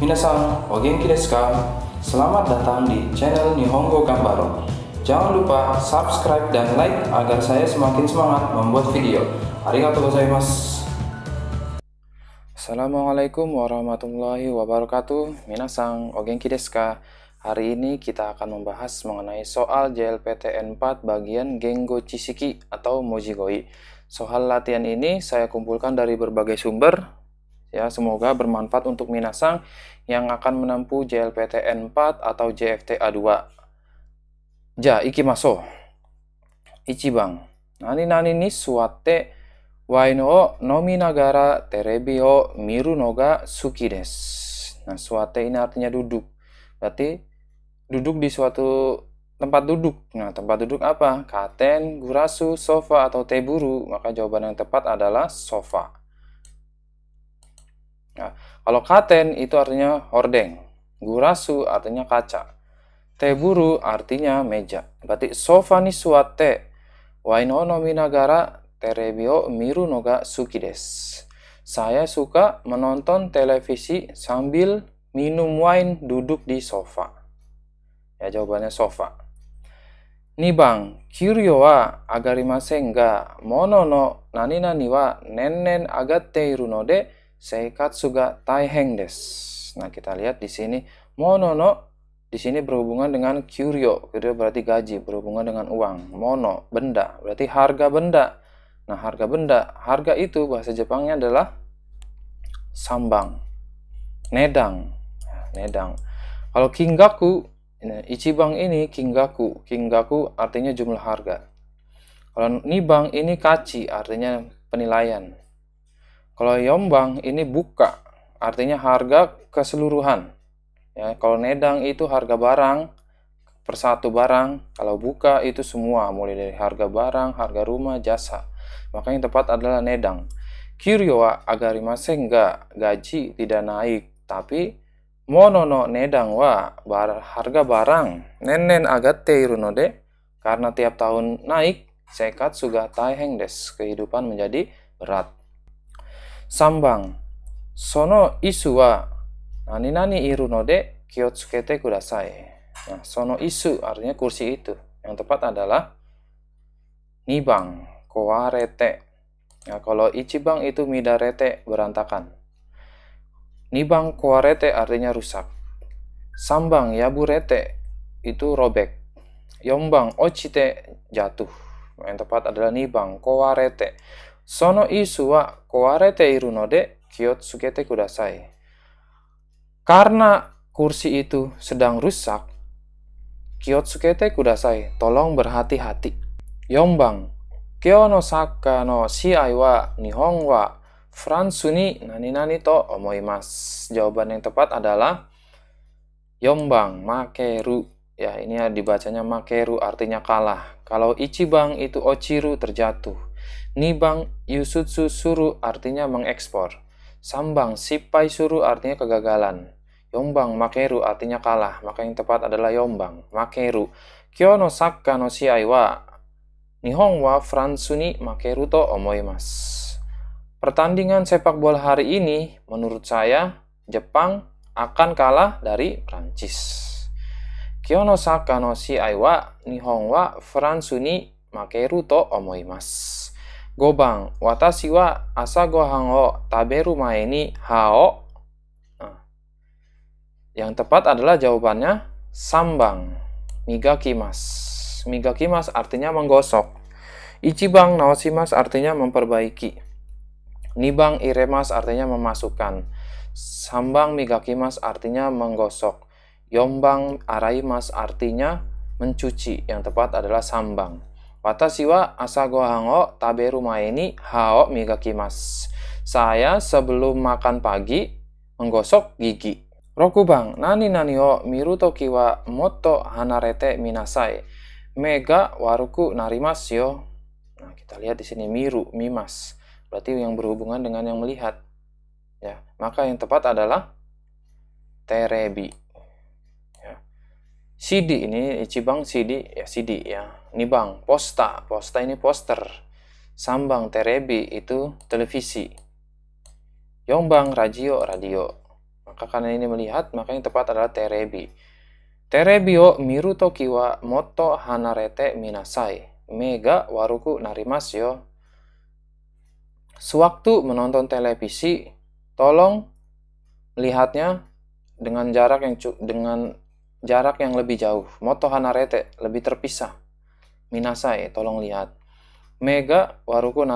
Minasan, Ogenki desu ka? Selamat datang di channel Nihongo Gambaro. Jangan lupa subscribe dan like agar saya semakin semangat membuat video. Arigatou gozaimasu. Assalamualaikum warahmatullahi wabarakatuh. Minasan, Ogenki desu ka? Hari ini kita akan membahas mengenai soal JLPTN 4 bagian Gengo Chishiki atau Mojigoi. Soal latihan ini saya kumpulkan dari berbagai sumber, Ya, semoga bermanfaat untuk Minasang yang akan menempuh JLPTN 4 atau JFTA 2. Ja, iki maso, ici bang. Nani nani ni suatte waino o nomi nagara terebi o miru noga suki desu. Nah, suatte ini artinya duduk. Berarti duduk di suatu tempat duduk. Nah, tempat duduk apa? Katen, gurasu, sofa, atau teburu. Maka jawaban yang tepat adalah sofa. Nah, kalau katen itu artinya hordeng, gurasu artinya kaca, teburu artinya meja. Berarti sofa ni suate, waino minagara terebio miru noga suki Saya suka menonton televisi sambil minum wine duduk di sofa. Ya jawabannya sofa. Nibang, kyuryo wa agarimasen ga mono no nani nani wa nen nen agatte iru no de Seikatsu ga taiheng desu. Nah, kita lihat di sini mono no di sini berhubungan dengan curio. Kyuryo berarti gaji, berhubungan dengan uang. Mono, benda, berarti harga benda. Nah, harga benda, harga itu bahasa Jepangnya adalah sambang. Nedang. Nah, nedang. Kalau kingaku, ichibang ini kingaku. Kingaku artinya jumlah harga. Kalau nibang ini kaci, artinya penilaian. Kalau yombang ini buka, artinya harga keseluruhan. Ya, kalau nedang itu harga barang persatu barang, kalau buka itu semua mulai dari harga barang, harga rumah, jasa. Makanya yang tepat adalah nedang. Kyuryo wa agarimase ga gaji tidak naik, tapi monono nedang wa bar, harga barang nenen agate irunode karena tiap tahun naik sekat suga taiheng des kehidupan menjadi berat 3 Nah, sono isu artinya kursi itu. Yang tepat adalah nibang, koarete. Nah, kalau ichibang itu midarete berantakan. Nibang koarete artinya rusak. Sambang yaburete itu robek. Yombang ochite jatuh. Yang tepat adalah nibang koarete. Sono isu wa kowarete iru no de kiot kudasai. Karena kursi itu sedang rusak, kiot sukete kudasai, tolong berhati-hati. Yombang, kyo no saka no si ai wa nihong wa fransuni nani nani to omoimas. Jawaban yang tepat adalah Yombang, makeru. Ya, ini ya dibacanya makeru artinya kalah. Kalau ichibang itu ochiru terjatuh. Nibang Yusutsu Suru artinya mengekspor. Sambang Sipai Suru artinya kegagalan. Yombang Makeru artinya kalah, maka yang tepat adalah Yombang Makeru. Kyo no sakka no shiai wa Nihong wa Fransuni Makeru to omoimasu. Pertandingan sepak bola hari ini menurut saya Jepang akan kalah dari Prancis. Kyono saka no siai wa nihong wa Fransuni Makeru to omoimasu. 5 ini Nah, yang tepat adalah jawabannya sambang, migakimas. Migakimas artinya menggosok. Ichibang nawasimas artinya memperbaiki. Nibang iremas artinya memasukkan. Sambang migakimas artinya menggosok. Yombang araimas artinya mencuci. Yang tepat adalah sambang. Watashi wa asago gohan o taberu mae ni hao migakimasu. Saya sebelum makan pagi menggosok gigi. Rokubang nani nani o miruto wa moto hanarete minasai. Mega waruku narimas yo. Nah, kita lihat di sini miru mimas. Berarti yang berhubungan dengan yang melihat. Ya, maka yang tepat adalah terebi. Ya. Sidi ini Ichibang Sidi ya Sidi ya nih bang, posta, posta ini poster. Sambang, terebi itu televisi. Yombang, radio, radio. Maka karena ini melihat, maka yang tepat adalah terebi. Terebio miru tokiwa moto hanarete minasai. Mega waruku narimas yo. Sewaktu menonton televisi, tolong lihatnya dengan jarak yang dengan jarak yang lebih jauh. Moto hanarete lebih terpisah minasai, tolong lihat. Mega waruku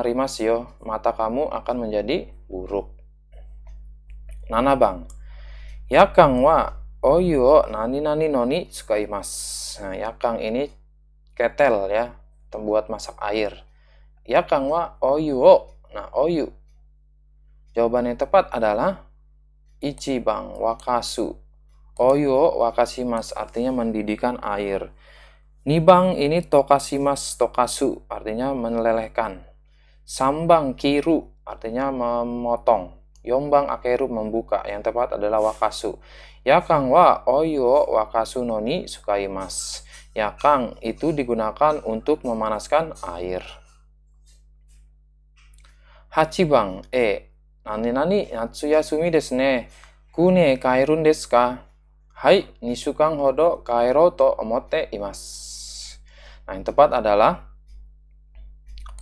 yo, mata kamu akan menjadi buruk. Nana bang, ya kang wa oyo oh, iya. nani nani noni mas. Nah, ya kang ini ketel ya, tembuat masak air. Ya kang wa oyo, oh, iya. nah oyu. Oh, iya. Jawaban yang tepat adalah bang wakasu. Oyo wakasimas artinya mendidikan air. Nibang ini tokasimas tokasu, artinya menelelehkan. Sambang kiru, artinya memotong. Yombang akeru membuka, yang tepat adalah wakasu. Yakang wa oyo wakasu noni sukaimas. Yakang itu digunakan untuk memanaskan air. Hachibang e eh, nani nani natsuya sumi desu ne. Kune kairun desu ka? Hai, nisukang hodo kairo to omote imas. Nah, yang tepat adalah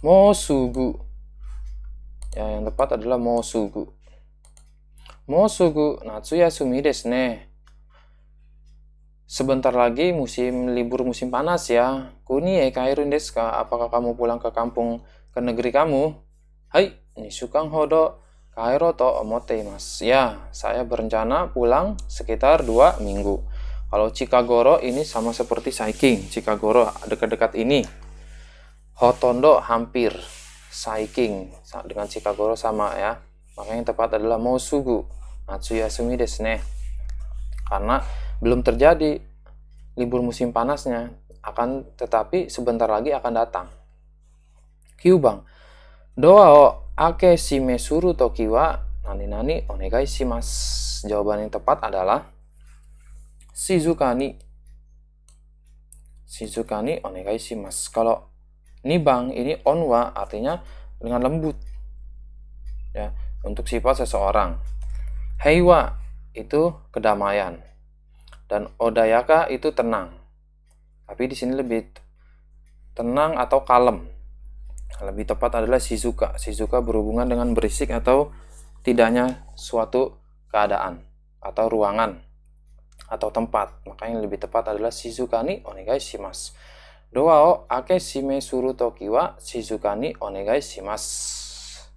mosugu. Ya, yang tepat adalah mosugu. Mosugu natsuya sumi desu ne. Sebentar lagi musim libur musim panas ya. Kuni e kairun desu ka? Apakah kamu pulang ke kampung ke negeri kamu? Hai, sukang hodo kairo to omote mas. Ya, saya berencana pulang sekitar dua minggu. Kalau Cikagoro ini sama seperti Saiking, Cikagoro dekat-dekat ini. Hotondo hampir Saiking dengan Cikagoro sama ya. Makanya yang tepat adalah Mosugu Natsuya Sumi desne. Karena belum terjadi libur musim panasnya, akan tetapi sebentar lagi akan datang. Kyubang. Doa o ake shime suru tokiwa nani nani onegai shimasu. Jawaban yang tepat adalah onegai shimasu. Kalau bang, ini onwa artinya dengan lembut. Ya, untuk sifat seseorang. Heiwa itu kedamaian dan odayaka itu tenang. Tapi di sini lebih tenang atau kalem. Lebih tepat adalah shizuka. Shizuka berhubungan dengan berisik atau tidaknya suatu keadaan atau ruangan atau tempat. Makanya yang lebih tepat adalah shizuka onegai shimasu. Doa o ake shime suru toki wa shizuka onegai shimasu.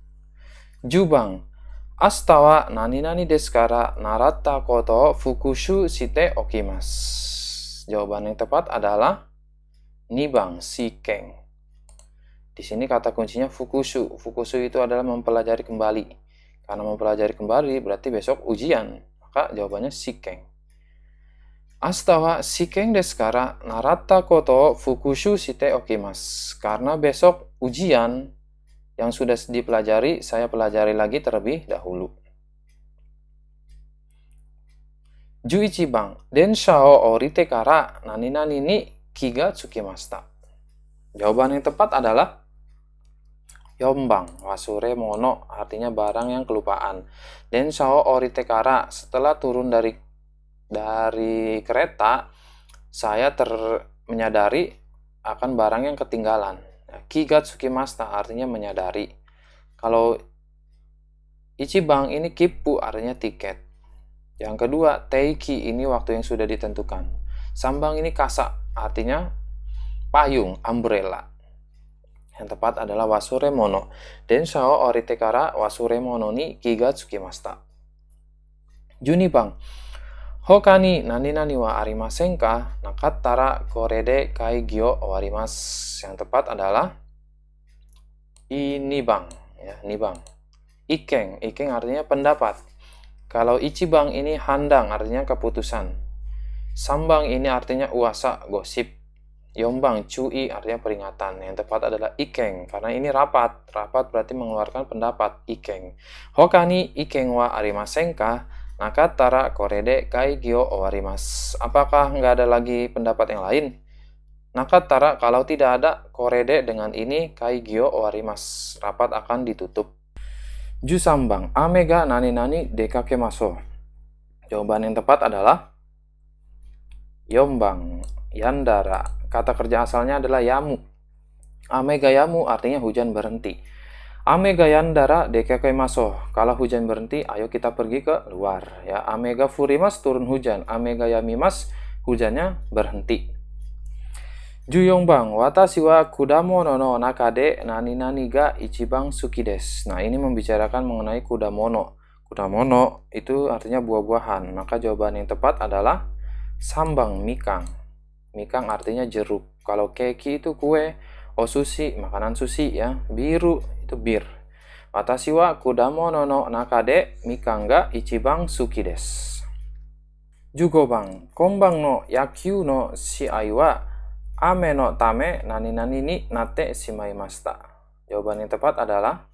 Jubang. Asta wa nani nani desu kara naratta koto o fukushu shite okimasu. Jawaban yang tepat adalah nibang sikeng. Di sini kata kuncinya fukushu. Fukushu itu adalah mempelajari kembali. Karena mempelajari kembali berarti besok ujian. Maka jawabannya sikeng. Astawa narata koto fukushu karena besok ujian yang sudah dipelajari, saya pelajari lagi terlebih dahulu. Juichi bang, densha o orite kara nani nani ni kiga tsukimasta. Jawaban yang tepat adalah yombang, wasure mono, artinya barang yang kelupaan. Densha o orite kara, setelah turun dari dari kereta saya ter menyadari akan barang yang ketinggalan. Kigatsuki masta artinya menyadari. Kalau ichibang ini kipu artinya tiket. Yang kedua, teiki ini waktu yang sudah ditentukan. Sambang ini kasa artinya payung, umbrella. Yang tepat adalah wasure mono. Denshao oritekara wasure mono ni kigatsuki masta. Juni bang nani 他に何々はありませんか Maka tara korede kai gyo warimas. Yang tepat adalah ini bang, ya, ini bang. Ikeng, ikeng artinya pendapat. Kalau ichi bang ini handang artinya keputusan. Sambang ini artinya uasa, gosip. Yombang, cui artinya peringatan. Yang tepat adalah ikeng karena ini rapat. Rapat berarti mengeluarkan pendapat ikeng. Hokani ikeng wa arimasenka maka tara korede kai gyo owarimas. Apakah nggak ada lagi pendapat yang lain? Naka tara kalau tidak ada korede dengan ini kai gyo owarimas. Rapat akan ditutup. Jusambang amega nani nani dekake maso. Jawaban yang tepat adalah yombang yandara. Kata kerja asalnya adalah yamu. Amega yamu artinya hujan berhenti. Amega yandara dekakai maso. Kalau hujan berhenti, ayo kita pergi ke luar. Ya, amega furimas turun hujan. Amega yamimas hujannya berhenti. Bang watashi wa kudamono no nakade nani nani ga ichibang suki des. Nah, ini membicarakan mengenai kudamono. Kudamono itu artinya buah-buahan. Maka jawaban yang tepat adalah sambang mikang. Mikang artinya jeruk. Kalau keki itu kue, osushi makanan sushi ya. Biru itu bir. Watashi wa kudamono no naka de nani nani ichiban suki si 15 jawaban yang tepat adalah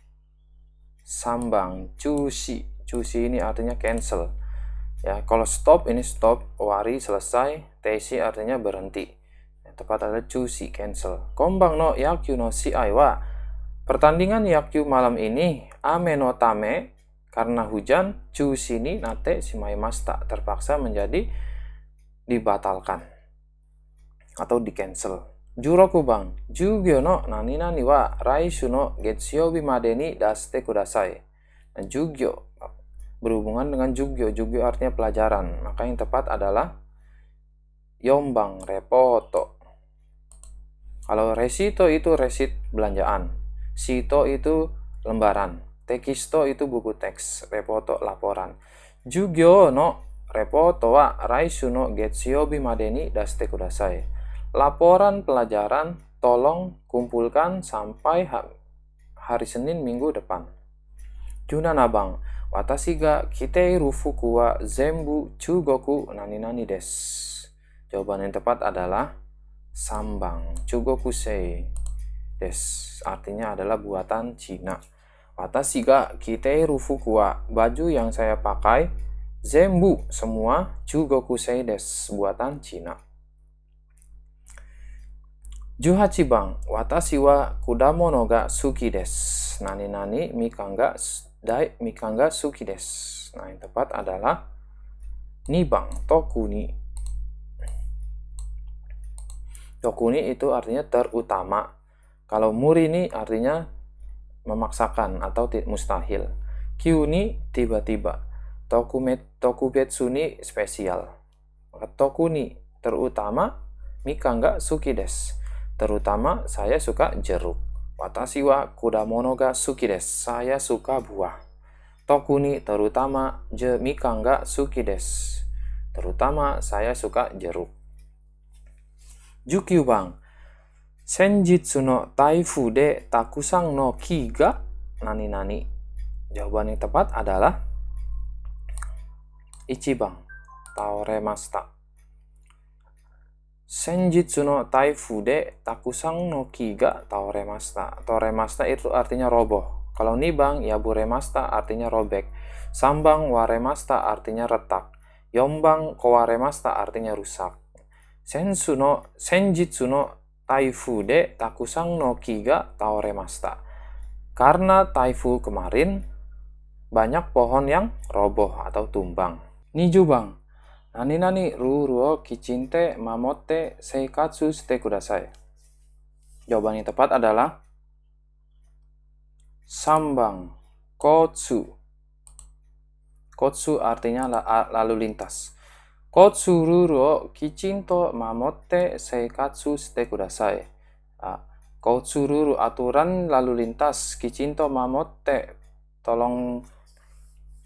sambang, cuci. Cuci ini artinya cancel. Ya, kalau stop ini stop, wari selesai, tesi artinya berhenti. Yang tepat adalah cuci, cancel. Kombang no yakyu no si aiwa Pertandingan Yakyu malam ini ame no tame karena hujan sini nate tak terpaksa menjadi dibatalkan atau di cancel. Juroku bang, jugyo no nani nani wa suno no getsuyobi ni daste kudasai. Nah, jugyo berhubungan dengan jugyo, jugyo artinya pelajaran. Maka yang tepat adalah yombang repoto. Kalau resito itu resit belanjaan. Sito itu lembaran. Tekisto itu buku teks, repoto laporan. Jugyo no repoto wa raisu no getsio bimadeni daste kudasai. Laporan pelajaran tolong kumpulkan sampai hari Senin minggu depan. Junanabang, watashi ga kitei rufuku wa zembu chugoku nani nani des. Jawaban yang tepat adalah sambang, chugoku sei. Yes, Artinya adalah buatan Cina. Watashi ga kitei rufuku wa baju yang saya pakai zembu semua juga kusei des buatan Cina. Juhachi bang watashi wa kudamono ga suki des. Nani nani mikanga dai mikanga suki des. Nah, yang tepat adalah ni nibang tokuni. Tokuni itu artinya terutama kalau muri ini artinya memaksakan atau mustahil. Kyu ini tiba-tiba. Tokumet, ni spesial. Maka toku ni terutama mika nggak suki des. Terutama saya suka jeruk. Watashi wa kudamono ga suki des. Saya suka buah. Toku ni terutama je mika nggak suki des. Terutama saya suka jeruk. Jukyu bang. Senjitsu no Taifu de Takusang no Kiga Nani Nani? Jawaban yang tepat adalah Ichiban Taoremasta. Senjitsu no Taifu de Takusang no Kiga Taoremasta. Taoremasta itu artinya roboh. Kalau nibang, ya buremasta artinya robek. Sambang waremasta artinya retak. Yombang kowaremasta artinya rusak. Sensu no, senjitsu no taifu de takusang no kiga taoremasta. Karena taifu kemarin, banyak pohon yang roboh atau tumbang. bang. nani nani ru ruo kicinte mamote seikatsu shite kudasai. Jawaban yang tepat adalah Sambang Kotsu Kotsu artinya lalu lintas. Kotsuru ro kicinto mamotte seikatsu shite kudasai. Kotsuru aturan lalu lintas kicinto mamote tolong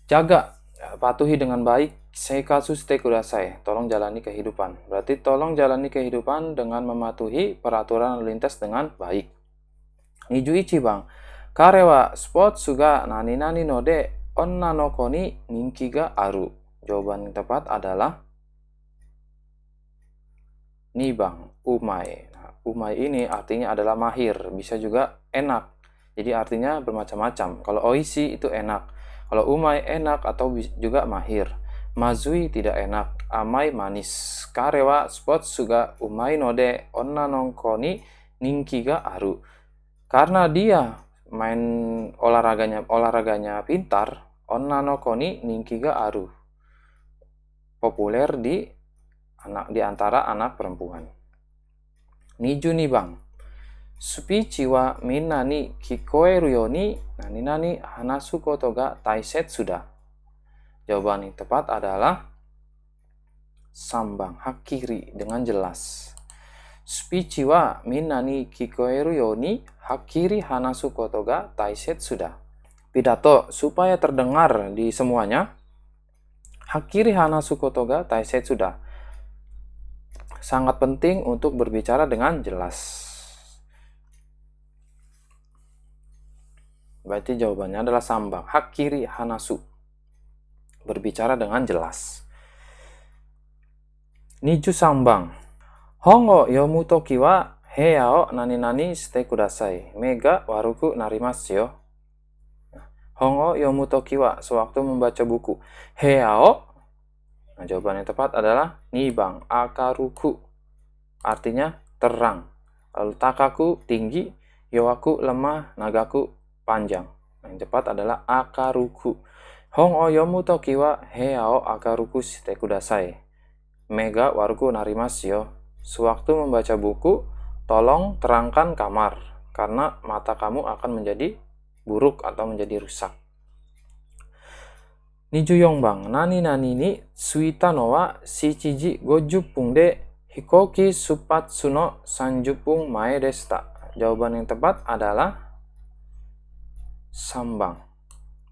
jaga patuhi dengan baik seikatsu shite kudasai. Tolong jalani kehidupan. Berarti tolong jalani kehidupan dengan mematuhi peraturan lalu lintas dengan baik. Nijuichi bang. Karewa spot suga nani nani node onna no koni ninki ga aru. Jawaban yang tepat adalah nibang, umai. Nah, umai ini artinya adalah mahir, bisa juga enak. Jadi artinya bermacam-macam. Kalau oishi itu enak, kalau umai enak atau juga mahir. Mazui tidak enak, amai manis. Karewa spot suga umai node onna nongkoni ninki ga aru. Karena dia main olahraganya olahraganya pintar, onna ningkiga ga aru. Populer di anak di antara anak perempuan. Niju ni bang. Speech wa min nani kikoeru yo nani nani hanasu koto ga taiset sudah. Jawaban yang tepat adalah sambang hak kiri dengan jelas. Speech wa min nani kikoeru yo ni hak kiri hanasu koto ga taiset sudah. Pidato supaya terdengar di semuanya. Hak kiri hanasu koto ga taiset sudah sangat penting untuk berbicara dengan jelas. Berarti jawabannya adalah sambang. Hak kiri hanasu. Berbicara dengan jelas. Niju sambang. Hongo yomu toki wa heyao nani nani shite kudasai. Mega waruku narimasu yo. Hongo yomu toki wa sewaktu membaca buku. Heyao. Nah, jawaban yang tepat adalah nibang akaruku. Artinya terang. Lalu takaku tinggi, yowaku lemah, nagaku panjang. Nah, yang tepat adalah akaruku. Hong oyomu tokiwa heao akaruku shite kudasai. Mega waruku yo. Sewaktu membaca buku, tolong terangkan kamar karena mata kamu akan menjadi buruk atau menjadi rusak nani nani shichiji gojupung de Hikoki supat suno sanjupung mae desta. Jawaban yang tepat adalah Sambang.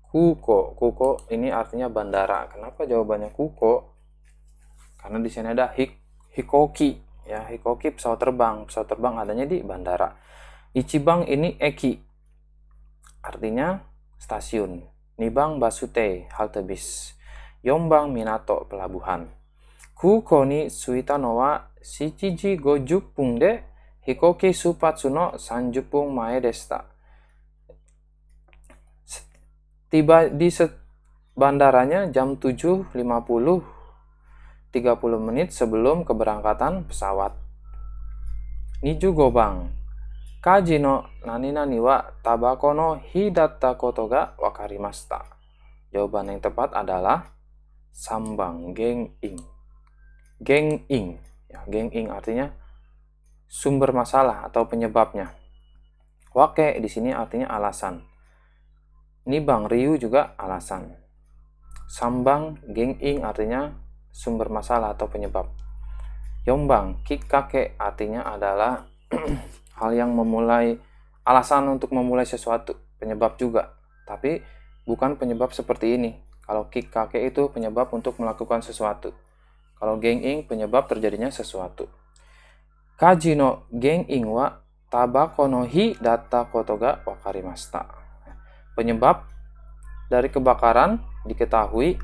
Kuko, kuko ini artinya bandara. Kenapa jawabannya kuko? Karena di sini ada hik, hikoki, ya hikoki pesawat terbang. Pesawat terbang adanya di bandara. Ichibang ini eki, artinya stasiun. Nibang Basute, halte bis. Yombang Minato, pelabuhan. Kuko ni Suitanowa Shichiji Gojupung de Hikoki Supatsuno Sanjupung Mae Desta. Tiba di bandaranya jam 7.50 30 menit sebelum keberangkatan pesawat. Niju Gobang, kaji no nani nani wa koto ga wakarimashita. Jawaban yang tepat adalah sambang geng ing. Geng ing. Ya, geng ing artinya sumber masalah atau penyebabnya. Wake di sini artinya alasan. Ni bang Ryu juga alasan. Sambang geng ing artinya sumber masalah atau penyebab. Yombang kikake artinya adalah hal yang memulai alasan untuk memulai sesuatu, penyebab juga. Tapi bukan penyebab seperti ini. Kalau kick kakek itu penyebab untuk melakukan sesuatu. Kalau geng ing penyebab terjadinya sesuatu. Kajino no ing wa tabako no hi data kotoga wakarimasta. Penyebab dari kebakaran diketahui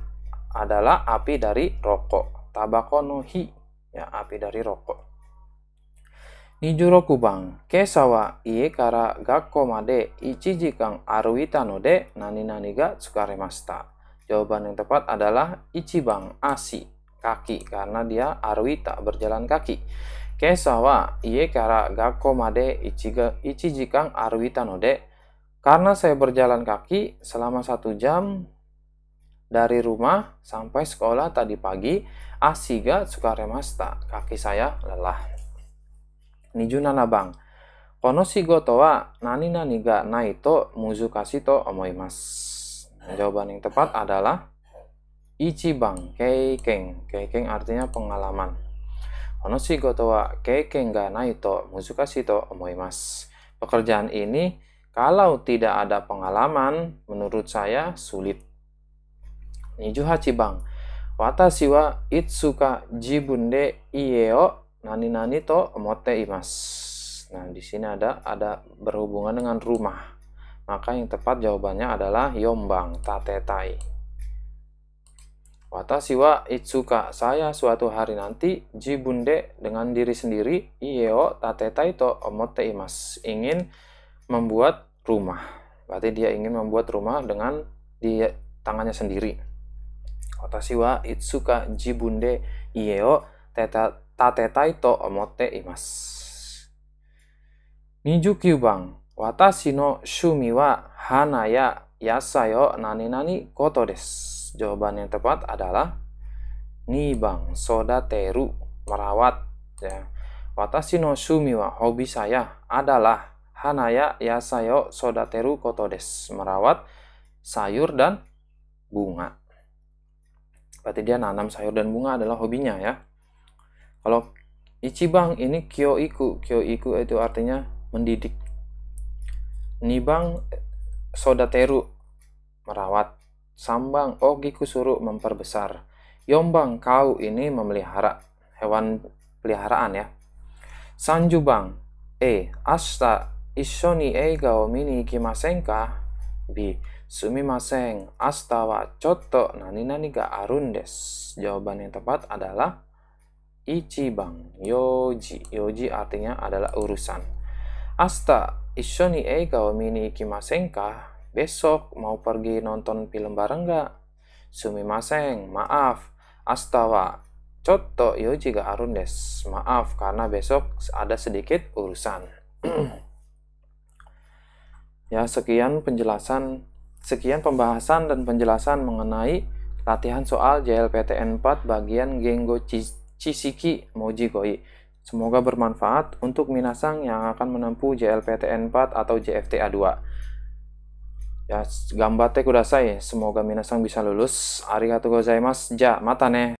adalah api dari rokok. Tabako no ya api dari rokok nani 26 suka tsukaremashita. Jawaban yang tepat adalah bang asi, kaki, karena dia aruita, berjalan kaki. Kesa wa iye kara gakko made ichijikan aruita de, Karena saya berjalan kaki selama satu jam dari rumah sampai sekolah tadi pagi, asiga tsukaremashita, kaki saya lelah bang, nani nani ga na 2027番この仕事は何々がないと難しいと思います jawaban yang tepat adalah ichi bang keiken keiken artinya pengalaman kono shigoto wa keiken ga nai to muzukashi to omoimasu pekerjaan ini kalau tidak ada pengalaman menurut saya sulit Nijuhachi bang watashi wa itsuka jibun de ie nani nani to omote imas. Nah, di sini ada ada berhubungan dengan rumah. Maka yang tepat jawabannya adalah yombang tatetai. Watashi wa itsuka, saya suatu hari nanti jibunde dengan diri sendiri tate tatetai to omote imas. Ingin membuat rumah. Berarti dia ingin membuat rumah dengan di tangannya sendiri. Watashi wa itsuka jibunde iyo teta tatetai to omote imasu. Niju bang, watashi no shumi wa hana ya yasai o nani nani koto des. Jawaban yang tepat adalah bang soda teru merawat ya. Watashi no shumi wa hobi saya adalah hana ya yasai o soda teru koto desu merawat sayur dan bunga. Berarti dia nanam sayur dan bunga adalah hobinya ya. Kalau Ichibang ini kyoiku, kyoiku itu artinya mendidik. Nibang sodateru merawat. Sambang ogiku suruh memperbesar. Yombang kau ini memelihara hewan peliharaan ya. Sanjubang e asta ishoni e gao mini kimasenka B. Sumimasen asta wa coto nani nani ga arun des. Jawaban yang tepat adalah Ichiban Yoji Yoji artinya adalah urusan Asta Ishoni e kaomi ni ikimasen ka? Besok mau pergi nonton film bareng gak? Sumimasen, maaf. Asta wa chotto yoji ga arun des. Maaf karena besok ada sedikit urusan. ya, sekian penjelasan sekian pembahasan dan penjelasan mengenai latihan soal JLPTN 4 bagian Genggo Cisiki, Moji Koi. Semoga bermanfaat untuk Minasang yang akan menempuh JLPTN 4 atau JFTA 2. Ya, gambar gambate kudasai. Semoga Minasang bisa lulus. Arigatou gozaimasu. Ja, mata ne.